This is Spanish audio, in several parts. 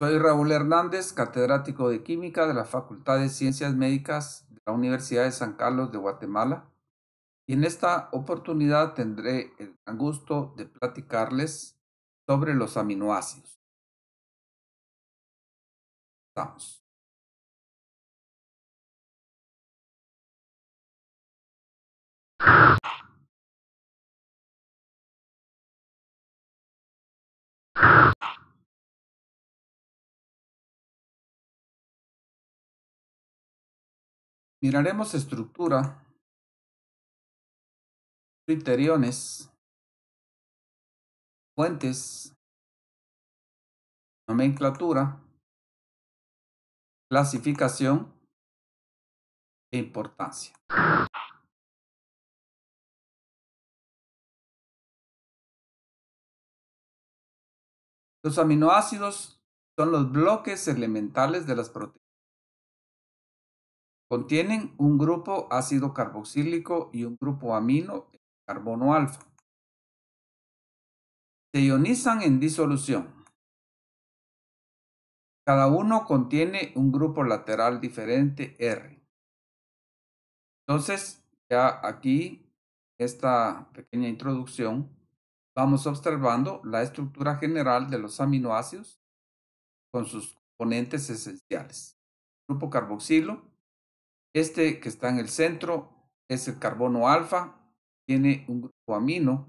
Soy Raúl Hernández, catedrático de Química de la Facultad de Ciencias Médicas de la Universidad de San Carlos de Guatemala y en esta oportunidad tendré el gran gusto de platicarles sobre los aminoácidos. Miraremos estructura, criterios, fuentes, nomenclatura, clasificación e importancia. Los aminoácidos son los bloques elementales de las proteínas Contienen un grupo ácido carboxílico y un grupo amino, carbono alfa. Se ionizan en disolución. Cada uno contiene un grupo lateral diferente R. Entonces, ya aquí, esta pequeña introducción, vamos observando la estructura general de los aminoácidos con sus componentes esenciales. Grupo carboxilo, este que está en el centro es el carbono alfa, tiene un grupo amino.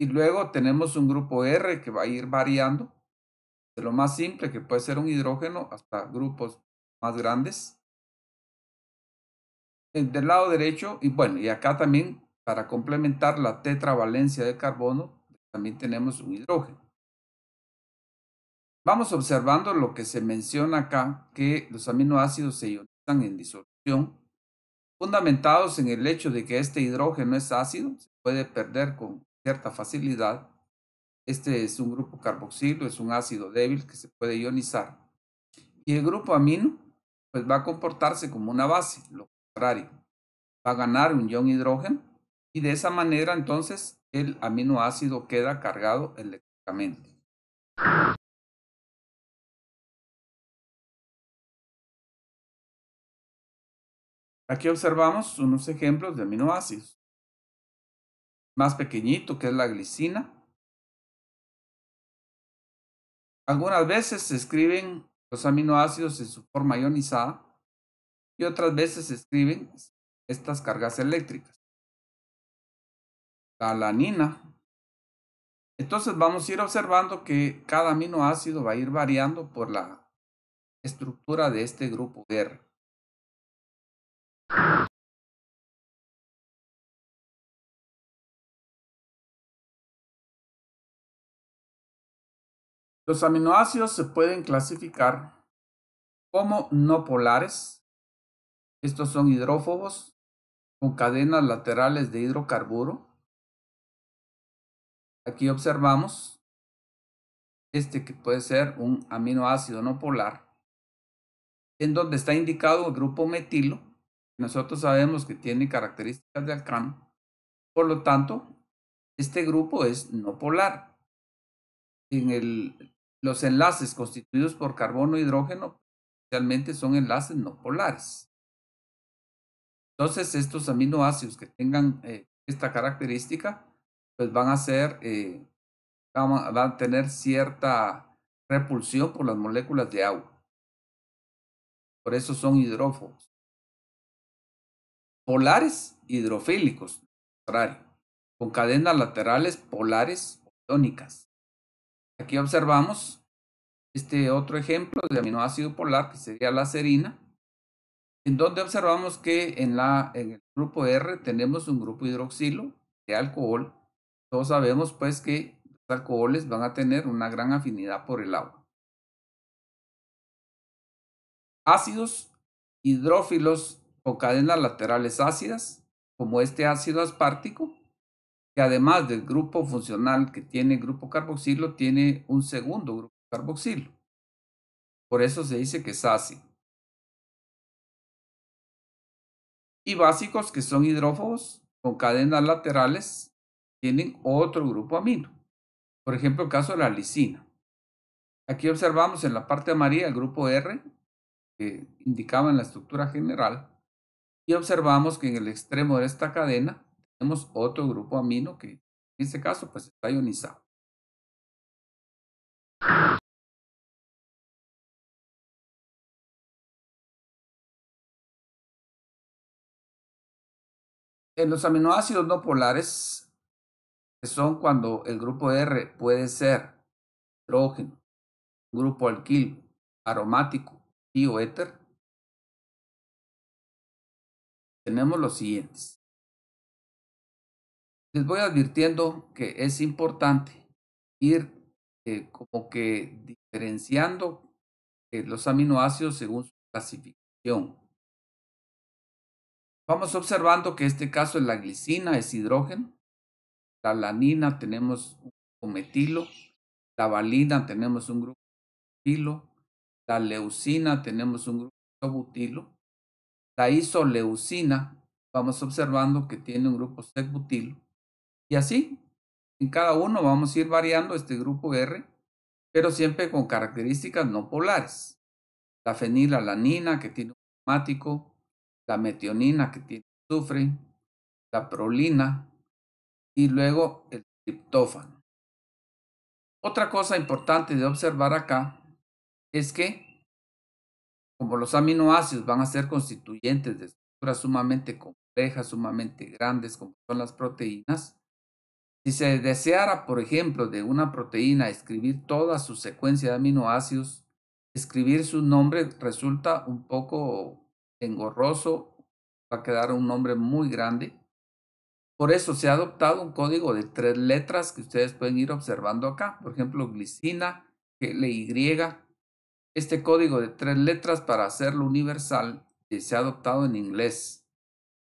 Y luego tenemos un grupo R que va a ir variando, de lo más simple que puede ser un hidrógeno hasta grupos más grandes. Del lado derecho, y bueno, y acá también para complementar la tetravalencia de carbono, también tenemos un hidrógeno. Vamos observando lo que se menciona acá, que los aminoácidos se en disolución, fundamentados en el hecho de que este hidrógeno es ácido, se puede perder con cierta facilidad. Este es un grupo carboxilo, es un ácido débil que se puede ionizar. Y el grupo amino, pues va a comportarse como una base, lo contrario. Va a ganar un ion hidrógeno y de esa manera entonces el aminoácido queda cargado eléctricamente. Aquí observamos unos ejemplos de aminoácidos. Más pequeñito que es la glicina. Algunas veces se escriben los aminoácidos en su forma ionizada y otras veces se escriben estas cargas eléctricas. La alanina. Entonces vamos a ir observando que cada aminoácido va a ir variando por la estructura de este grupo R. Los aminoácidos se pueden clasificar como no polares. Estos son hidrófobos con cadenas laterales de hidrocarburo. Aquí observamos este que puede ser un aminoácido no polar, en donde está indicado el grupo metilo nosotros sabemos que tiene características de alcano, por lo tanto, este grupo es no polar. En los enlaces constituidos por carbono e hidrógeno realmente son enlaces no polares. Entonces, estos aminoácidos que tengan eh, esta característica, pues van a ser, eh, van a tener cierta repulsión por las moléculas de agua. Por eso son hidrófobos polares hidrofílicos, contrario, con cadenas laterales polares o tónicas. Aquí observamos este otro ejemplo de aminoácido polar, que sería la serina, en donde observamos que en, la, en el grupo R tenemos un grupo hidroxilo de alcohol. Todos sabemos pues que los alcoholes van a tener una gran afinidad por el agua. Ácidos hidrófilos o cadenas laterales ácidas, como este ácido aspartico, que además del grupo funcional que tiene el grupo carboxilo, tiene un segundo grupo carboxilo. Por eso se dice que es ácido. Y básicos que son hidrófobos con cadenas laterales tienen otro grupo amino. Por ejemplo, el caso de la lisina. Aquí observamos en la parte amarilla el grupo R, que indicaba en la estructura general, y observamos que en el extremo de esta cadena tenemos otro grupo amino que en este caso pues está ionizado. En los aminoácidos no polares, que son cuando el grupo R puede ser hidrógeno, grupo alquil, aromático y o éter, tenemos los siguientes. Les voy advirtiendo que es importante ir eh, como que diferenciando eh, los aminoácidos según su clasificación. Vamos observando que en este caso la glicina es hidrógeno, la lanina tenemos un grupo metilo, la valina tenemos un grupo metilo, la leucina tenemos un grupo butilo, la isoleucina, vamos observando que tiene un grupo secbutilo. Y así, en cada uno vamos a ir variando este grupo R, pero siempre con características no polares. La fenilalanina, que tiene un aromático, la metionina, que tiene azufre, la prolina y luego el triptófano. Otra cosa importante de observar acá es que como los aminoácidos van a ser constituyentes de estructuras sumamente complejas, sumamente grandes, como son las proteínas, si se deseara, por ejemplo, de una proteína escribir toda su secuencia de aminoácidos, escribir su nombre resulta un poco engorroso, va a quedar un nombre muy grande. Por eso se ha adoptado un código de tres letras que ustedes pueden ir observando acá. Por ejemplo, glicina, GLY, este código de tres letras para hacerlo universal se ha adoptado en inglés,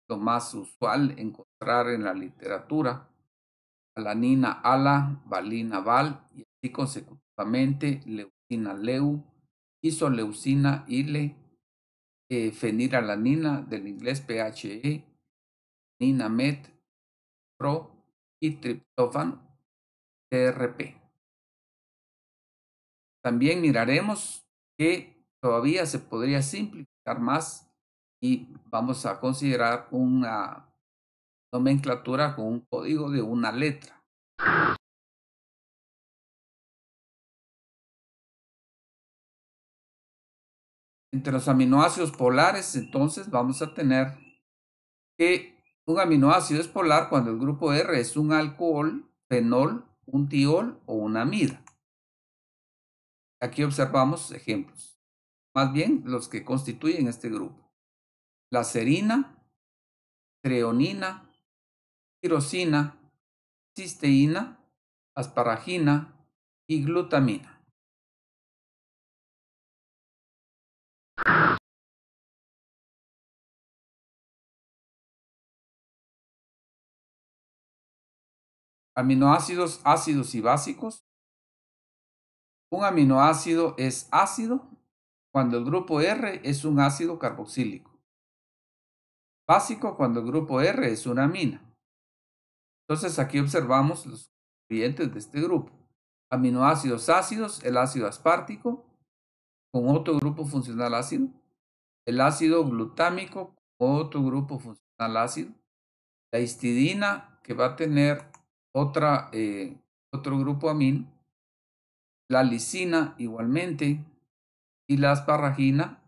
lo más usual encontrar en la literatura, alanina ala, valina val, y así consecutivamente leucina leu, isoleucina ile, eh, fenilalanina del inglés PHE, Met pro y triptofan TRP. También miraremos que todavía se podría simplificar más y vamos a considerar una nomenclatura con un código de una letra. Entre los aminoácidos polares, entonces vamos a tener que un aminoácido es polar cuando el grupo R es un alcohol, fenol, un tiol o una amida. Aquí observamos ejemplos, más bien los que constituyen este grupo. La serina, treonina, tirosina, cisteína, asparagina y glutamina. Aminoácidos ácidos y básicos, un aminoácido es ácido cuando el grupo R es un ácido carboxílico. Básico cuando el grupo R es una amina. Entonces aquí observamos los clientes de este grupo. Aminoácidos ácidos, el ácido aspartico, con otro grupo funcional ácido. El ácido glutámico, con otro grupo funcional ácido. La histidina, que va a tener eh, otro grupo amino la lisina igualmente. Y la asparagina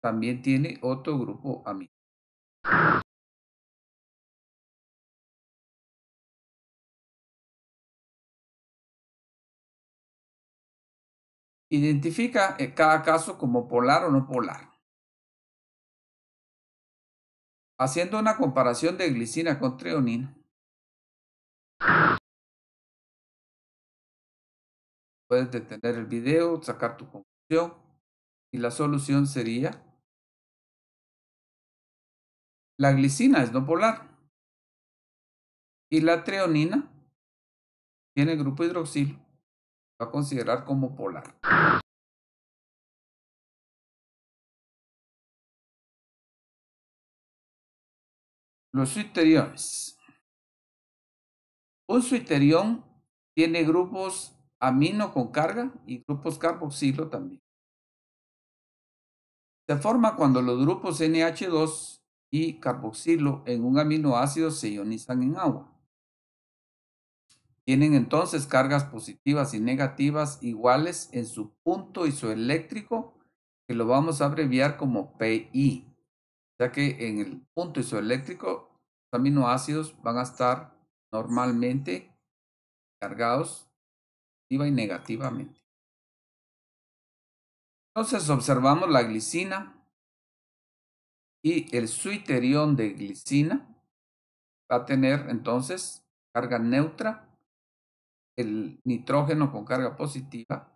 también tiene otro grupo amino. Identifica eh, cada caso como polar o no polar. Haciendo una comparación de glicina con treonina. Puedes detener el video, sacar tu conclusión y la solución sería la glicina es no polar y la treonina tiene grupo hidroxilo. Va a considerar como polar. Los suiteriones. Un suiterión tiene grupos amino con carga y grupos carboxilo también. Se forma cuando los grupos NH2 y carboxilo en un aminoácido se ionizan en agua. Tienen entonces cargas positivas y negativas iguales en su punto isoeléctrico, que lo vamos a abreviar como PI, ya que en el punto isoeléctrico los aminoácidos van a estar normalmente cargados y negativamente. Entonces observamos la glicina y el suiterión de glicina va a tener entonces carga neutra, el nitrógeno con carga positiva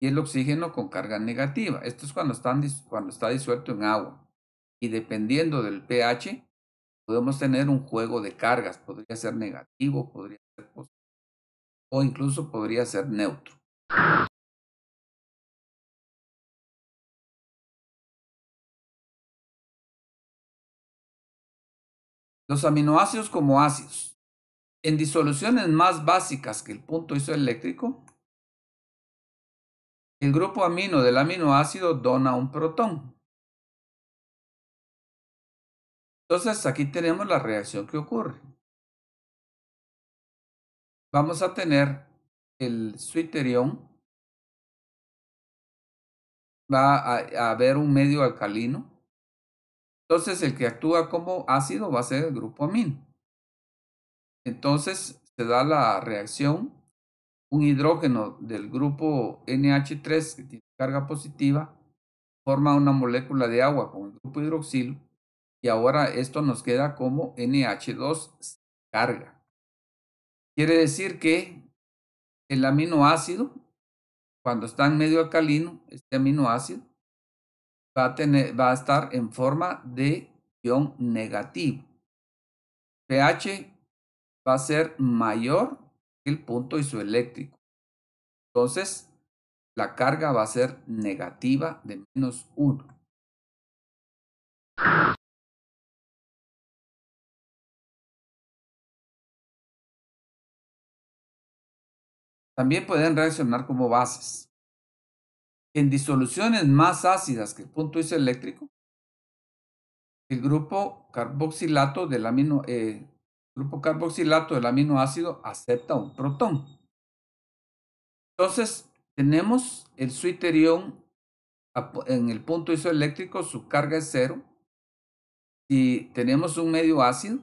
y el oxígeno con carga negativa. Esto es cuando, cuando está disuelto en agua. Y dependiendo del pH, podemos tener un juego de cargas. Podría ser negativo, podría ser positivo o incluso podría ser neutro. Los aminoácidos como ácidos. En disoluciones más básicas que el punto isoeléctrico, el grupo amino del aminoácido dona un protón. Entonces aquí tenemos la reacción que ocurre vamos a tener el suiterión. Va a, haber un medio alcalino. Entonces el que actúa como ácido va a ser el grupo amino. Entonces se da la reacción. Un hidrógeno del grupo NH3 que tiene carga positiva forma una molécula de agua con el grupo hidroxilo y ahora esto nos queda como NH2 carga. Quiere decir que el aminoácido, cuando está en medio alcalino, este aminoácido va a, estar en forma de ion negativo. pH va a ser mayor que el punto isoeléctrico. Entonces, la carga va a ser negativa de menos 1. también pueden reaccionar como bases. En disoluciones más ácidas que el punto isoeléctrico, el grupo carboxilato del eh, grupo carboxilato del aminoácido acepta un protón. Entonces, tenemos el suiterión en el punto isoeléctrico, su carga es cero. y tenemos un medio ácido,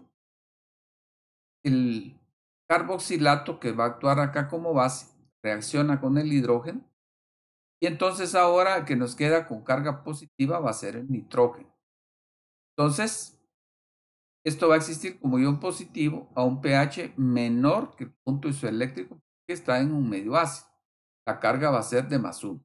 el carboxilato que va a actuar acá como base, reacciona con el hidrógeno. Y entonces ahora que nos queda con carga positiva va a ser el nitrógeno. Entonces, esto va a existir como ion positivo a un pH menor que el punto isoeléctrico que está en un medio ácido. La carga va a ser de más 1.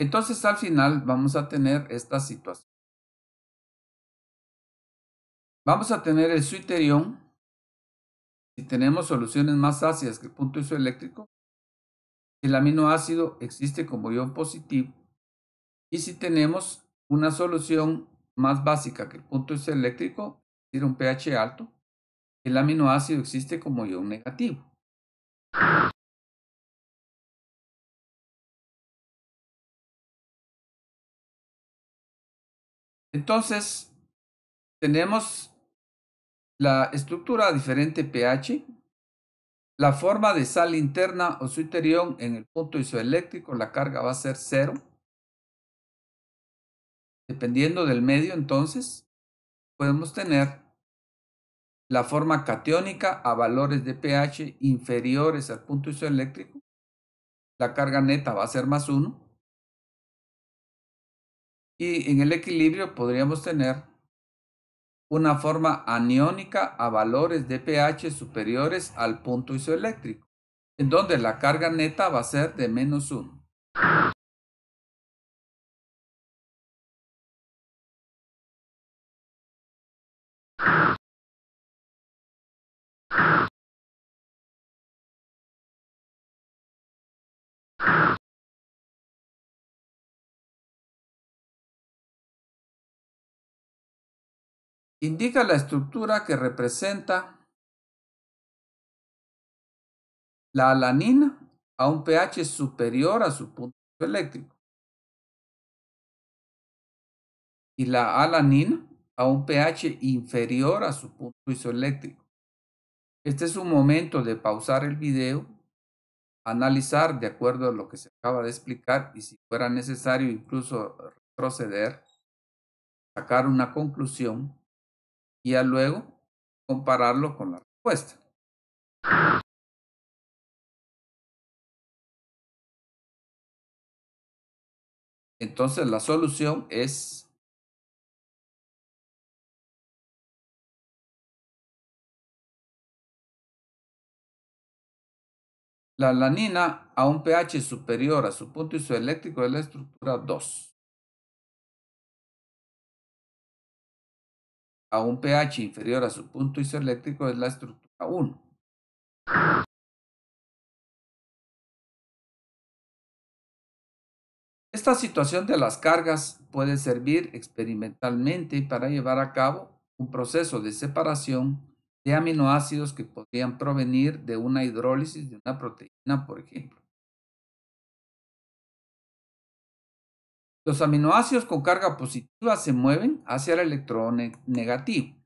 Entonces al final vamos a tener esta situación. Vamos a tener el suiterión. Si tenemos soluciones más ácidas que el punto isoeléctrico, el aminoácido existe como ion positivo. Y si tenemos una solución más básica que el punto isoeléctrico, es decir, un pH alto, el aminoácido existe como ion negativo. Entonces, tenemos la estructura diferente pH, la forma de sal interna o su en el punto isoeléctrico, la carga va a ser cero, dependiendo del medio entonces, podemos tener la forma cationica a valores de pH inferiores al punto isoeléctrico, la carga neta va a ser más uno, y en el equilibrio podríamos tener una forma aniónica a valores de pH superiores al punto isoeléctrico, en donde la carga neta va a ser de menos 1. Indica la estructura que representa la alanina a un pH superior a su punto isoeléctrico. y la alanina a un pH inferior a su punto isoeléctrico. Este es un momento de pausar el video, analizar de acuerdo a lo que se acaba de explicar y si fuera necesario incluso retroceder, sacar una conclusión y ya luego compararlo con la respuesta. Entonces la solución es La lanina a un pH superior a su punto isoeléctrico de la estructura 2. a un pH inferior a su punto isoeléctrico es la estructura 1. Esta situación de las cargas puede servir experimentalmente para llevar a cabo un proceso de separación de aminoácidos que podrían provenir de una hidrólisis de una proteína, por ejemplo. Los aminoácidos con carga positiva se mueven hacia el electrón negativo.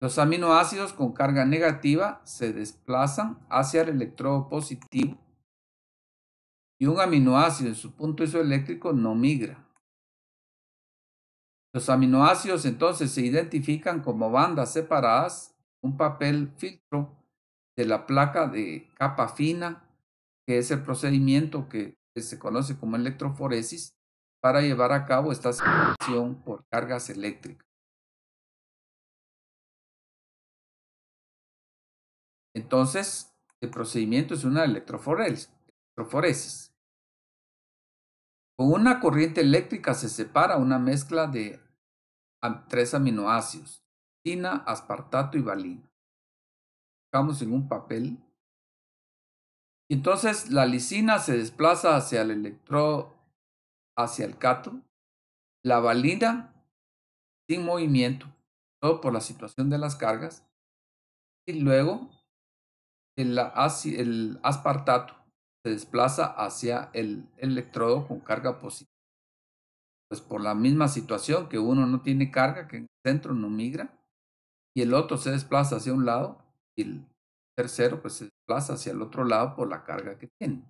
Los aminoácidos con carga negativa se desplazan hacia el electrodo positivo y un aminoácido en su punto isoeléctrico no migra. Los aminoácidos entonces se identifican como bandas separadas, un papel filtro de la placa de capa fina, que es el procedimiento que que se conoce como electroforesis para llevar a cabo esta separación por cargas eléctricas. Entonces, el procedimiento es una electroforesis. Con una corriente eléctrica se separa una mezcla de tres aminoácidos, tina, aspartato y valina. colocamos en un papel entonces la lisina se desplaza hacia el electrodo, hacia el cátodo. La valina sin movimiento, todo por la situación de las cargas. Y luego el, aspartato se desplaza hacia el electrodo con carga positiva. Pues por la misma situación que uno no tiene carga, que en el centro no migra, y el otro se desplaza hacia un lado, y el tercero pues se plaza hacia el otro lado por la carga que tiene.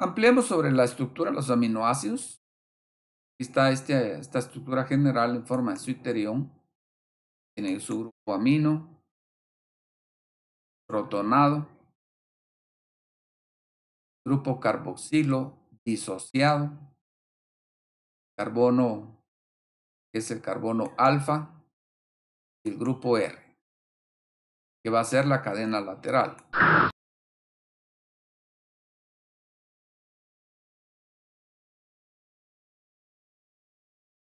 Ampliamos sobre la estructura de los aminoácidos. Aquí está este, esta estructura general en forma de suiterión. Tiene su grupo amino, protonado, grupo carboxilo disociado, carbono es el carbono alfa y el grupo R, que va a ser la cadena lateral.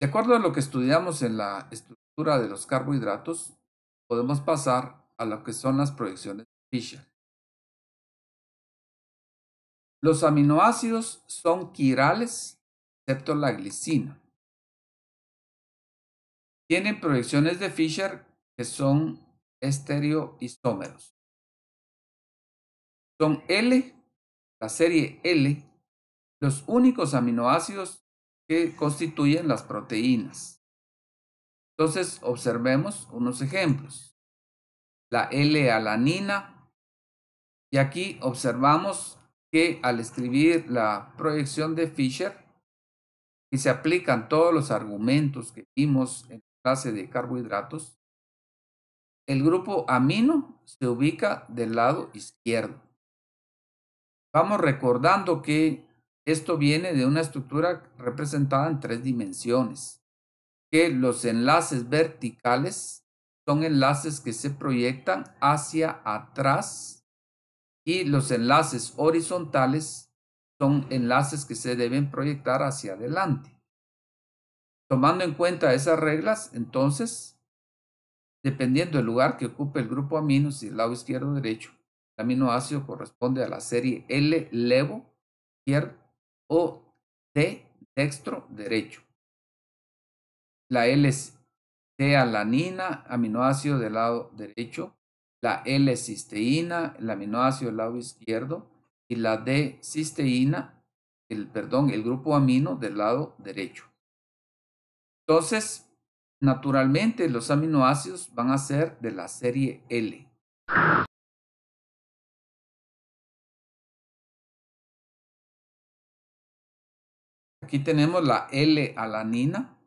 De acuerdo a lo que estudiamos en la estructura de los carbohidratos, podemos pasar a lo que son las proyecciones de Fischer. Los aminoácidos son quirales, excepto la glicina. Tienen proyecciones de Fischer que son estereoisómeros. Son L, la serie L, los únicos aminoácidos que constituyen las proteínas. Entonces, observemos unos ejemplos. La L-alanina. Y aquí observamos que al escribir la proyección de Fischer, y se aplican todos los argumentos que vimos en clase de carbohidratos, el grupo amino se ubica del lado izquierdo. Vamos recordando que esto viene de una estructura representada en tres dimensiones, que los enlaces verticales son enlaces que se proyectan hacia atrás y los enlaces horizontales son enlaces que se deben proyectar hacia adelante. Tomando en cuenta esas reglas, entonces, dependiendo del lugar que ocupe el grupo amino, si el lado izquierdo o derecho, el aminoácido corresponde a la serie L levo izquierdo o T dextro derecho. La L es alanina aminoácido del lado derecho, la L-cisteína, el aminoácido del lado izquierdo, y la D-cisteína, el, perdón, el grupo amino del lado derecho. Entonces, naturalmente, los aminoácidos van a ser de la serie L. Aquí tenemos la L-alanina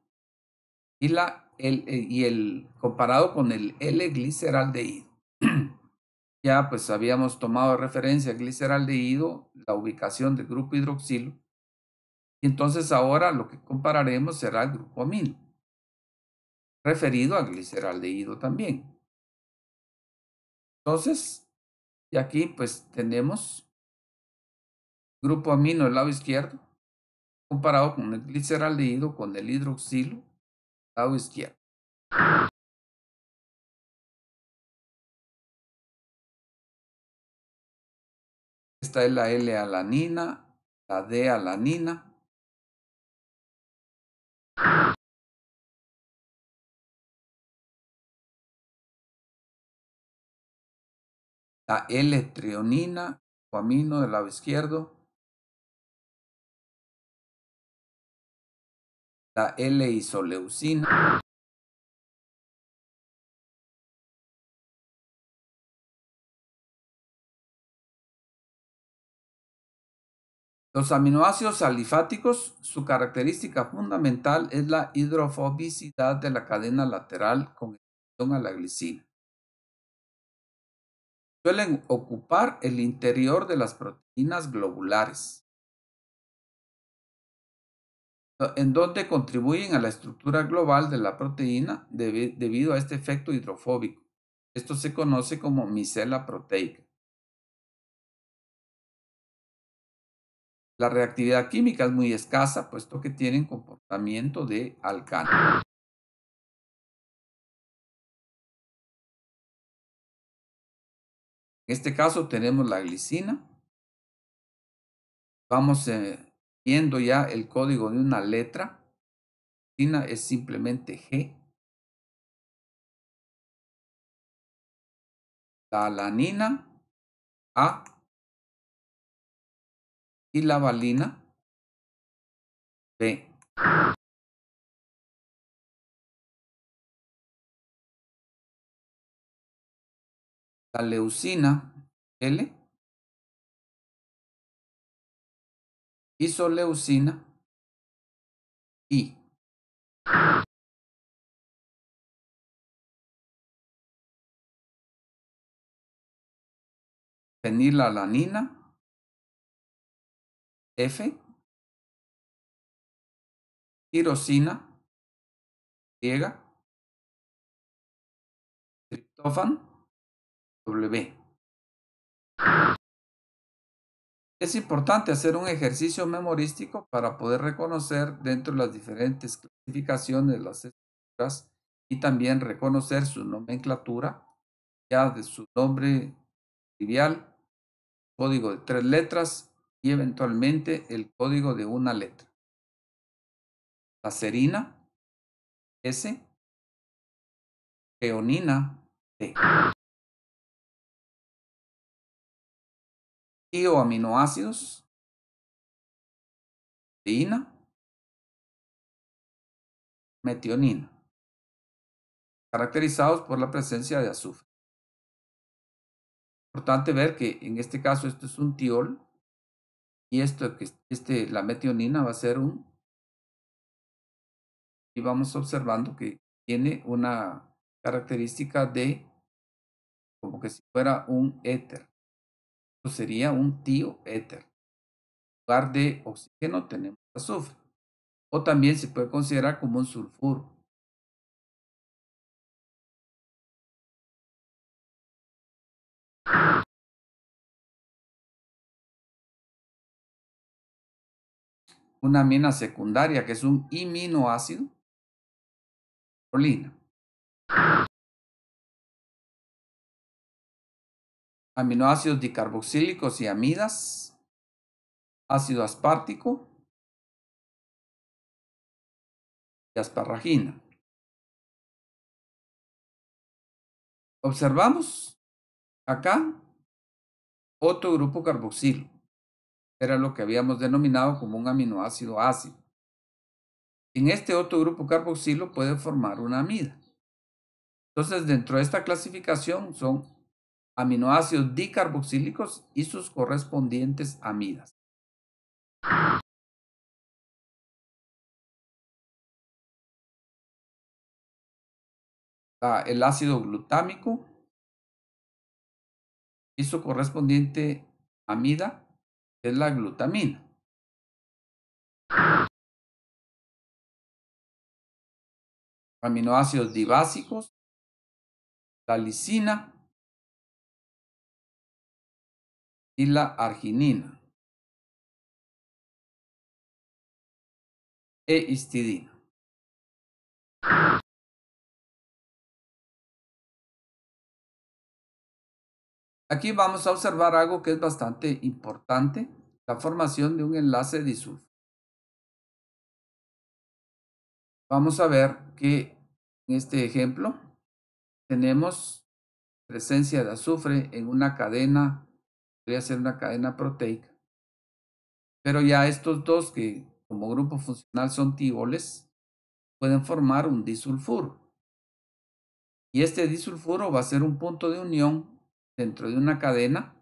y, la L eh, y el comparado con el L-gliceraldehído. ya pues habíamos tomado de referencia gliceraldehído, la ubicación del grupo hidroxilo y Entonces ahora lo que compararemos será el grupo amino, referido al gliceraldehído también. Entonces, y aquí pues tenemos grupo amino del lado izquierdo, comparado con el gliceraldehído con el hidroxilo, lado izquierdo. Esta es la L-alanina, la D-alanina, la L-trionina, amino del lado izquierdo. La L-isoleucina. Los aminoácidos alifáticos, su característica fundamental es la hidrofobicidad de la cadena lateral con relación a la glicina. Suelen ocupar el interior de las proteínas globulares, en donde contribuyen a la estructura global de la proteína debido a este efecto hidrofóbico. Esto se conoce como micela proteica. La reactividad química es muy escasa, puesto que tienen comportamiento de alcano. En este caso tenemos la glicina. Vamos eh, viendo ya el código de una letra. Glicina es simplemente G. La alanina A y la valina B. La leucina L. Isoleucina I. Fenilalanina F, tirosina, griega, triptófan, W. Es importante hacer un ejercicio memorístico para poder reconocer dentro de las diferentes clasificaciones las estructuras y también reconocer su nomenclatura, ya de su nombre trivial, código de tres letras, y eventualmente el código de una letra. La serina, S, teonina, T. Y o aminoácidos, teína, metionina, caracterizados por la presencia de azufre. Importante ver que en este caso esto es un tiol, y esto que este, la metionina va a ser un. Y vamos observando que tiene una característica de como que si fuera un éter. Esto sería un éter. En lugar de oxígeno tenemos azufre. O también se puede considerar como un sulfuro. una amina secundaria que es un iminoácido, prolina. Aminoácidos dicarboxílicos y amidas, ácido aspartico y asparragina. Observamos acá otro grupo carboxilo era lo que habíamos denominado como un aminoácido ácido. En este otro grupo carboxilo puede formar una amida. Entonces, dentro de esta clasificación son aminoácidos dicarboxílicos y sus correspondientes amidas. el ácido glutámico y su correspondiente amida es la glutamina. Aminoácidos dibásicos, la lisina y la arginina e istidina. Aquí vamos a observar algo que es bastante importante, la formación de un enlace disulfuro. Vamos a ver que en este ejemplo tenemos presencia de azufre en una cadena, podría ser una cadena proteica, pero ya estos dos que como grupo funcional son tioles, pueden formar un disulfuro. Y este disulfuro va a ser un punto de unión dentro de una cadena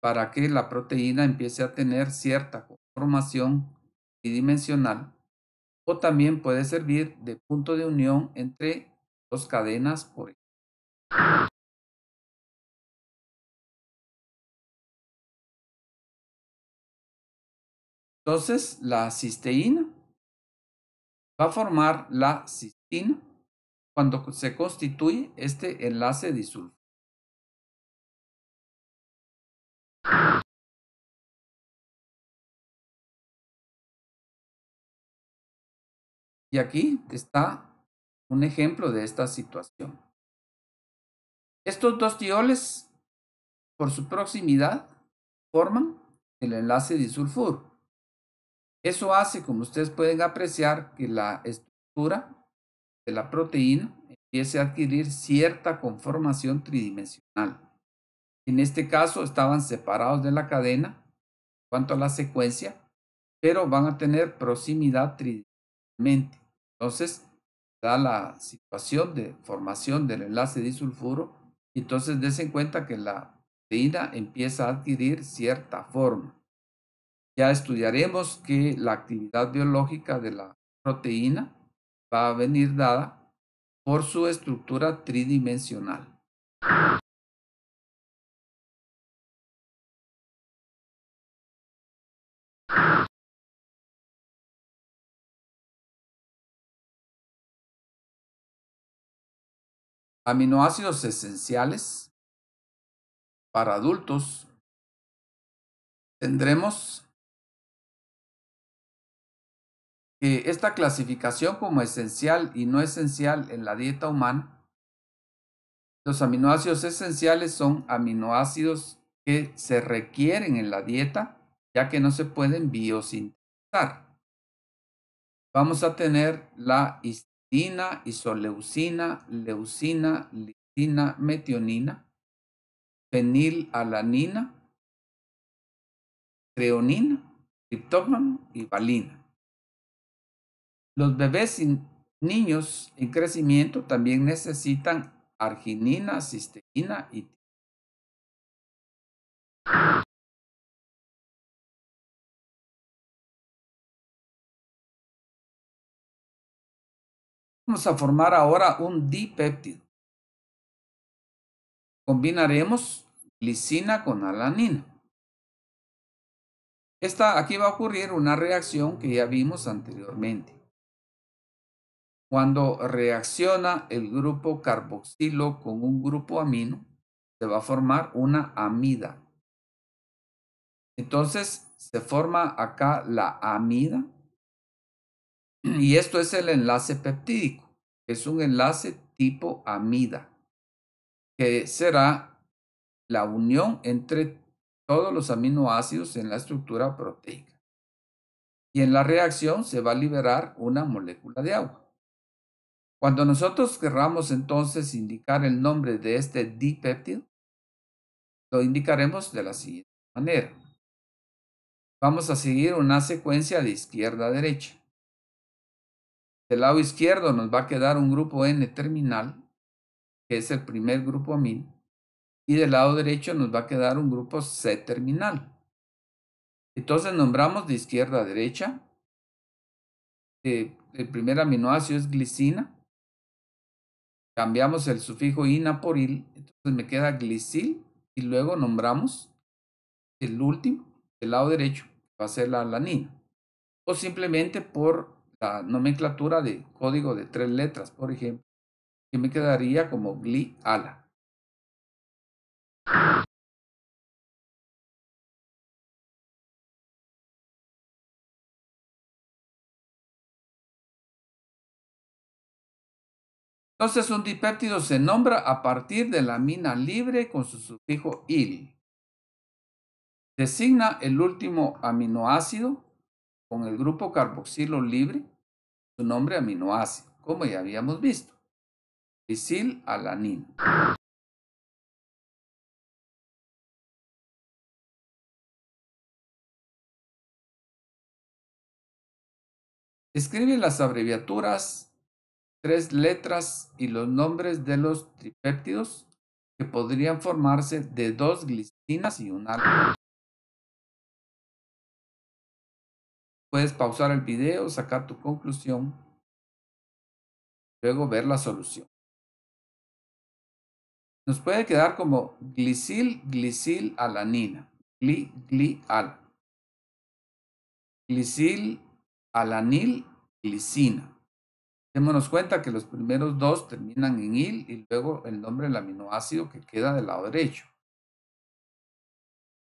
para que la proteína empiece a tener cierta conformación bidimensional o también puede servir de punto de unión entre dos cadenas por Entonces, la cisteína va a formar la cistina cuando se constituye este enlace disulfuro. Y aquí está un ejemplo de esta situación. Estos dos tioles, por su proximidad, forman el enlace disulfuro. Eso hace, como ustedes pueden apreciar, que la estructura de la proteína empiece a adquirir cierta conformación tridimensional. En este caso estaban separados de la cadena, cuanto a la secuencia, pero van a tener proximidad tridimensionalmente. Entonces, da la situación de formación del enlace disulfuro y entonces en cuenta que la proteína empieza a adquirir cierta forma. Ya estudiaremos que la actividad biológica de la proteína va a venir dada por su estructura tridimensional. aminoácidos esenciales para adultos, tendremos que esta clasificación como esencial y no esencial en la dieta humana, los aminoácidos esenciales son aminoácidos que se requieren en la dieta, ya que no se pueden biosintetizar. Vamos a tener la isoleucina, leucina, lisina, metionina, fenilalanina, creonina, triptófano y valina. Los bebés y niños en crecimiento también necesitan arginina, cisteína y Vamos a formar ahora un dipéptido. Combinaremos glicina con alanina. Esta, aquí va a ocurrir una reacción que ya vimos anteriormente. Cuando reacciona el grupo carboxilo con un grupo amino, se va a formar una amida. Entonces, se forma acá la amida y esto es el enlace peptídico. Es un enlace tipo amida, que será la unión entre todos los aminoácidos en la estructura proteica. Y en la reacción se va a liberar una molécula de agua. Cuando nosotros querramos entonces indicar el nombre de este dipéptido, lo indicaremos de la siguiente manera. Vamos a seguir una secuencia de izquierda a derecha. Del lado izquierdo nos va a quedar un grupo N terminal, que es el primer grupo amino, y del lado derecho nos va a quedar un grupo C terminal. Entonces nombramos de izquierda a derecha. el primer aminoácido es glicina. Cambiamos el sufijo ina por il, entonces me queda glicil y luego nombramos el último, del lado derecho, va a ser la alanina. O simplemente por la nomenclatura de código de tres letras, por ejemplo, que me quedaría como gli ala. Entonces un dipéptido se nombra a partir de la mina libre con su sufijo il. Designa el último aminoácido con el grupo carboxilo libre su nombre aminoácido, como ya habíamos visto, alanina. Escribe las abreviaturas, tres letras y los nombres de los tripéptidos que podrían formarse de dos glicinas y una Puedes pausar el video, sacar tu conclusión, luego ver la solución. Nos puede quedar como glicil, glicil, alanina. Gli, gli, al. Glicil, alanil, glicina. Démonos cuenta que los primeros dos terminan en il y luego el nombre del aminoácido que queda del lado derecho.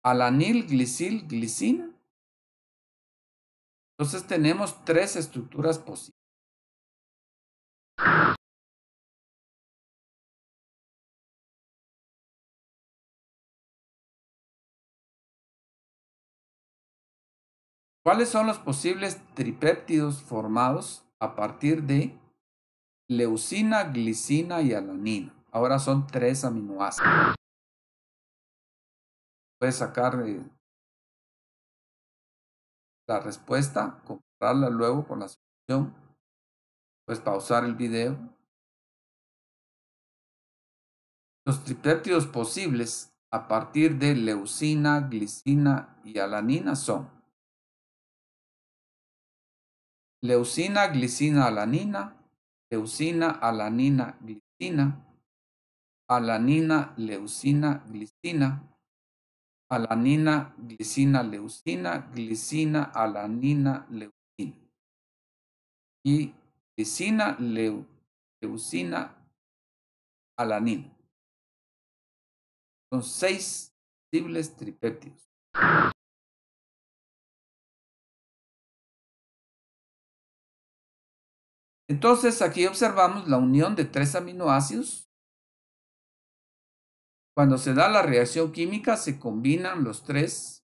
Alanil, glicil, glicina entonces tenemos tres estructuras posibles. ¿Cuáles son los posibles tripéptidos formados a partir de leucina, glicina y alanina? Ahora son tres aminoácidos. Puedes sacar eh, la respuesta, compararla luego con la solución, pues pausar el video. Los tripéptidos posibles a partir de leucina, glicina y alanina son leucina, glicina, alanina, leucina, alanina, glicina, alanina, leucina, glicina, alanina, glicina, leucina, glicina, alanina, leucina. Y glicina, leucina, alanina. Son seis posibles tripéptidos. Entonces aquí observamos la unión de tres aminoácidos cuando se da la reacción química, se combinan los tres.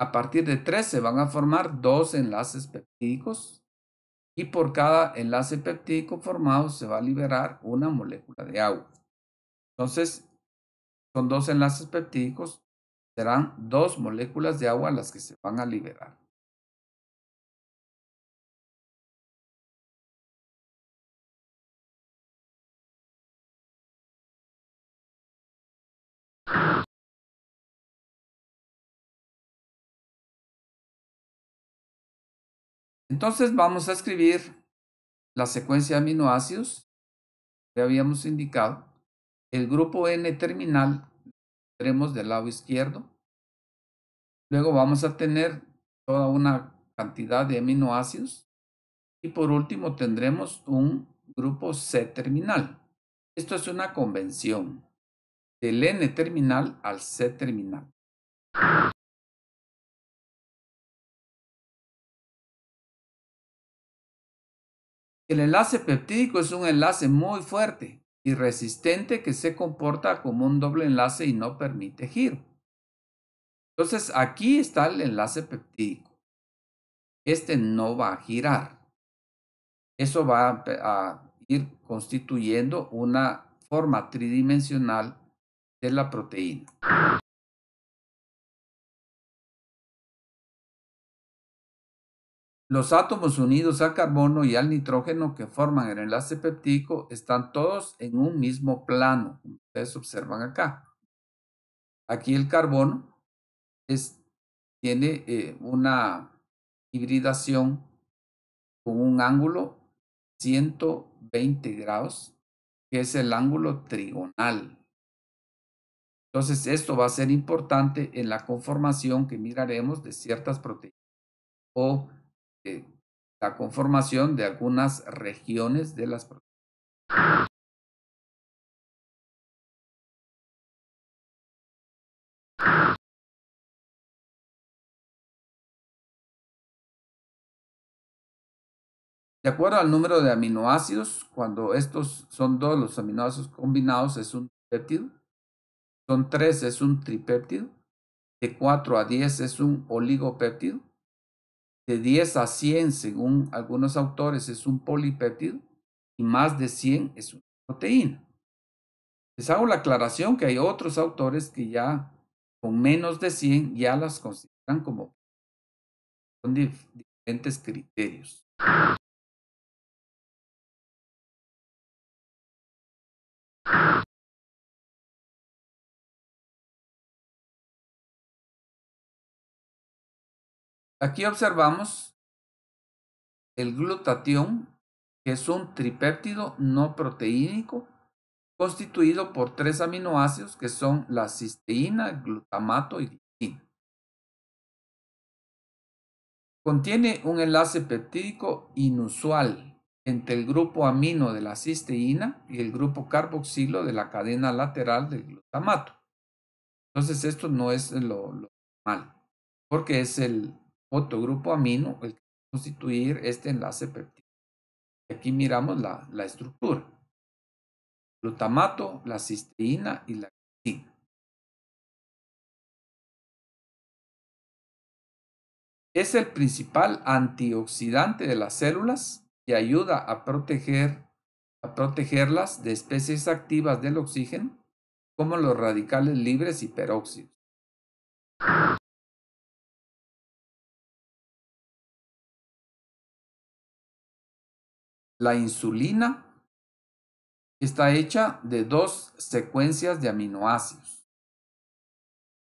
A partir de tres se van a formar dos enlaces peptídicos y por cada enlace peptídico formado se va a liberar una molécula de agua. Entonces, son dos enlaces peptídicos, serán dos moléculas de agua las que se van a liberar. Entonces vamos a escribir la secuencia de aminoácidos que habíamos indicado. El grupo N terminal tendremos del lado izquierdo. Luego vamos a tener toda una cantidad de aminoácidos. Y por último tendremos un grupo C terminal. Esto es una convención del N terminal al C terminal. El enlace peptídico es un enlace muy fuerte y resistente que se comporta como un doble enlace y no permite giro. Entonces aquí está el enlace peptídico. Este no va a girar. Eso va a ir constituyendo una forma tridimensional de la proteína. Los átomos unidos al carbono y al nitrógeno que forman el enlace peptídico están todos en un mismo plano, como ustedes observan acá. Aquí el carbono tiene eh, una hibridación con un ángulo 120 grados, que es el ángulo trigonal. Entonces, esto va a ser importante en la conformación que miraremos de ciertas proteínas o eh, la conformación de algunas regiones de las proteínas. De acuerdo al número de aminoácidos, cuando estos son dos los aminoácidos combinados, es un péptido. Son 3 es un tripéptido. De 4 a 10 es un oligopéptido. De 10 a 100, según algunos autores, es un polipéptido. Y más de cien es una proteína. Les hago la aclaración que hay otros autores que ya con menos de 100 ya las consideran como son diferentes criterios. Aquí observamos el glutatión, que es un tripéptido no proteínico constituido por tres aminoácidos que son la cisteína, glutamato y glicina. Contiene un enlace peptídico inusual entre el grupo amino de la cisteína y el grupo carboxilo de la cadena lateral del glutamato. Entonces esto no es lo normal, porque es el otro grupo amino el que va a constituir este enlace peptídico. Aquí miramos la, la estructura. Glutamato, la cisteína y la Es el principal antioxidante de las células y ayuda a, proteger, a protegerlas de especies activas del oxígeno, como los radicales libres y peróxidos. La insulina está hecha de dos secuencias de aminoácidos.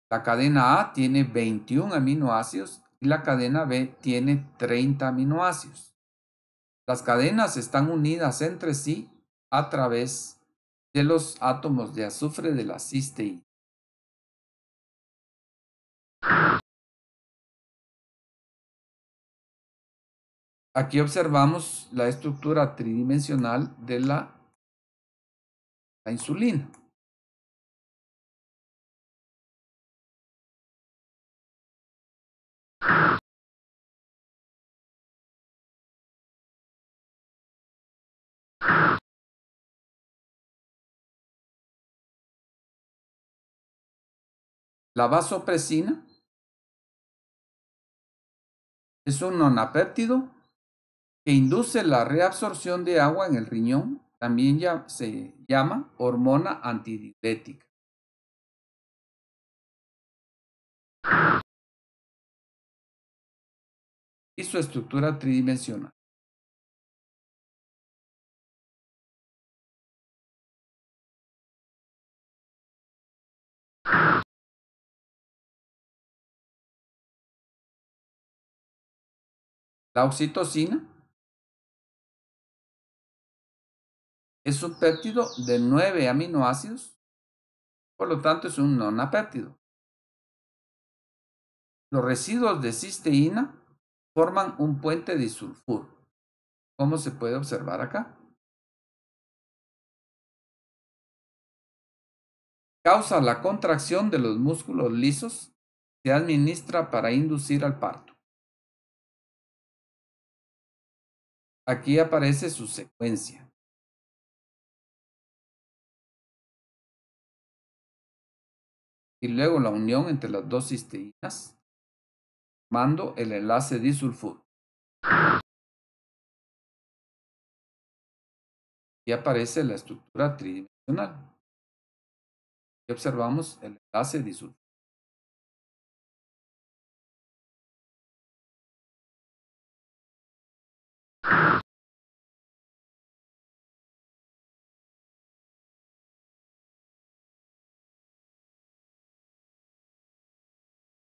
La cadena A tiene 21 aminoácidos y la cadena B tiene 30 aminoácidos. Las cadenas están unidas entre sí a través de los átomos de azufre de la cisteína. Aquí observamos la estructura tridimensional de la, la insulina. La vasopresina es un nonapéptido induce la reabsorción de agua en el riñón también ya se llama hormona antidiurética. Y su estructura tridimensional. La oxitocina es un péptido de nueve aminoácidos, por lo tanto es un nonapéptido. Los residuos de cisteína forman un puente disulfuro, como se puede observar acá. Causa la contracción de los músculos lisos, se administra para inducir al parto. Aquí aparece su secuencia. y luego la unión entre las dos cisteínas, mando el enlace disulfuro. Y aparece la estructura tridimensional. Y observamos el enlace disulfuro.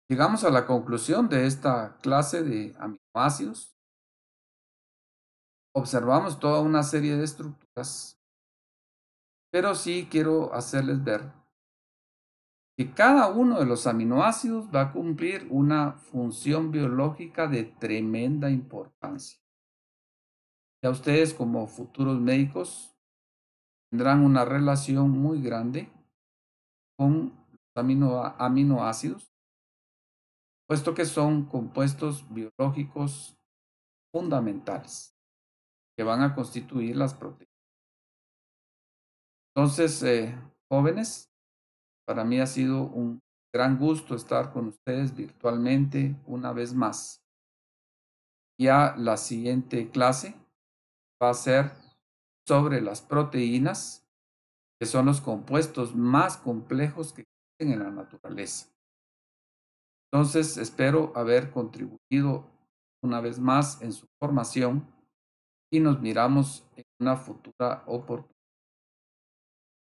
Llegamos a la conclusión de esta clase de aminoácidos. Observamos toda una serie de estructuras, pero sí quiero hacerles ver que cada uno de los aminoácidos va a cumplir una función biológica de tremenda importancia. Ya ustedes como futuros médicos tendrán una relación muy grande con los aminoácidos puesto que son compuestos biológicos fundamentales que van a constituir las proteínas. Entonces, eh, jóvenes, para mí ha sido un gran gusto estar con ustedes virtualmente una vez más. Ya la siguiente clase va a ser sobre las proteínas, que son los compuestos más complejos que existen en la naturaleza. Entonces, espero haber contribuido una vez más en su formación y nos miramos en una futura oportunidad.